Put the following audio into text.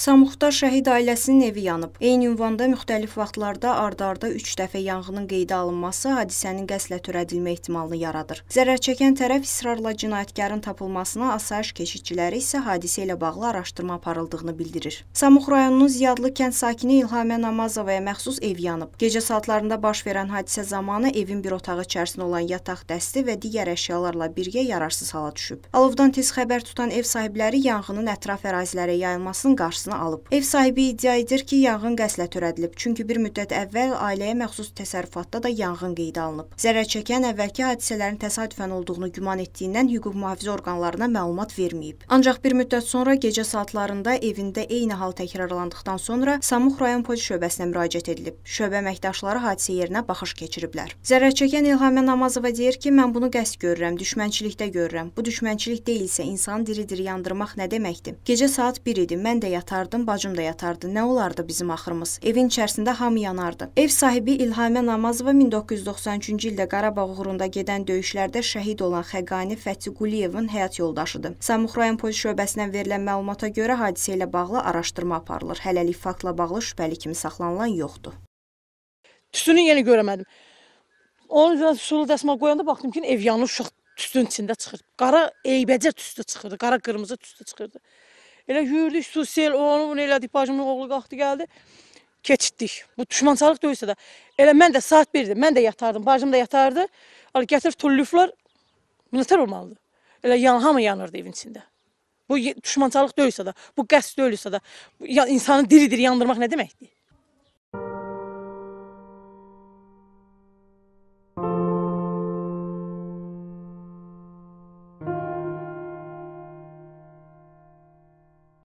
Samuqda şəhid ailəsinin evi yanıb. Eyni ünvanda müxtəlif vaxtlarda ardarda 3 dəfə yanğının qeydə alınması hadisənin qəslə törədilmə ehtimalını yaradır. Zərər çəkən tərəf israrla cinayətkarın tapılmasına, asayiş keşikçiləri isə hadisə ilə bağlı araşdırma aparıldığını bildirir. Samuq rayonunun Ziyadlı kənd sakini İlhamə Namazovaya məxsus ev yanıb. Gecə saatlarında baş verən hadisə zamanı evin bir otağı içərisində olan yataq dəsti və digər əşyalarla birgə yararsız hala düşüb. Alovdan tez xəbər tutan ev sahibləri yanğının ətraf ərazilərə yayılmasının qarşısını qarşısını alıb. Ev sahibi iddia edir ki, yanğın qəslə törədilib, çünki bir müddət əvvəl ailəyə məxsus təsərrüfatda da yanğın qeydə alınıb. Zərər çəkən əvvəlki hadisələrin təsadüfən olduğunu güman etdiyindən hüquq mühafizə orqanlarına məlumat verməyib. Ancaq bir müddət sonra gecə saatlarında evində eyni hal təkrarlandıqdan sonra Samux rayon polis şöbəsinə müraciət edilib. Şöbə əməkdaşları hadisə yerinə baxış keçiriblər. Zərər çəkən Elhamə Namazova deyir ki, mən bunu qəsd görürəm, düşmənçilikdə görürəm. Bu düşmənçilik deyilsə insanı diri-diri yandırmaq nə deməkdir? Gecə saat 1 idi, mən də yatardım yatardım, bacım da yatardı. Nə olardı bizim axırımız? Evin içərisində hamı yanardı. Ev sahibi İlhamə Namazova 1993-cü ildə Qarabağ uğrunda gedən döyüşlərdə şəhid olan Xəqani Fəthi Quliyevin həyat yoldaşıdır. Samux rayon polis şöbəsindən verilən məlumata görə hadisə ilə bağlı araşdırma aparılır. Hələlik faktla bağlı şübhəli kimi saxlanılan yoxdur. Tüsünü yenə görəmədim. Onun üzrə sulu dəsmal qoyanda baxdım ki, ev yanı uşaq tüstün içində çıxır. Qara eybəcər tüstü çıxırdı, qara qırmızı tüstü çıxırdı. Elə yürüdük, su, sel, onu bunu elədik, bacımın oğlu qalxdı gəldi. Keçitdik. Bu düşmançılıq döysə də. Elə mən də saat 1-dir, mən də yatardım, bacım da yatardı. Al gətir tulluflar, militər olmalıdır. Elə yan, hamı yanırdı evin içində. Bu düşmançılıq döysə də, bu qəsd döyülsə də, bu, ya, insanı diri-diri yandırmaq nə deməkdir?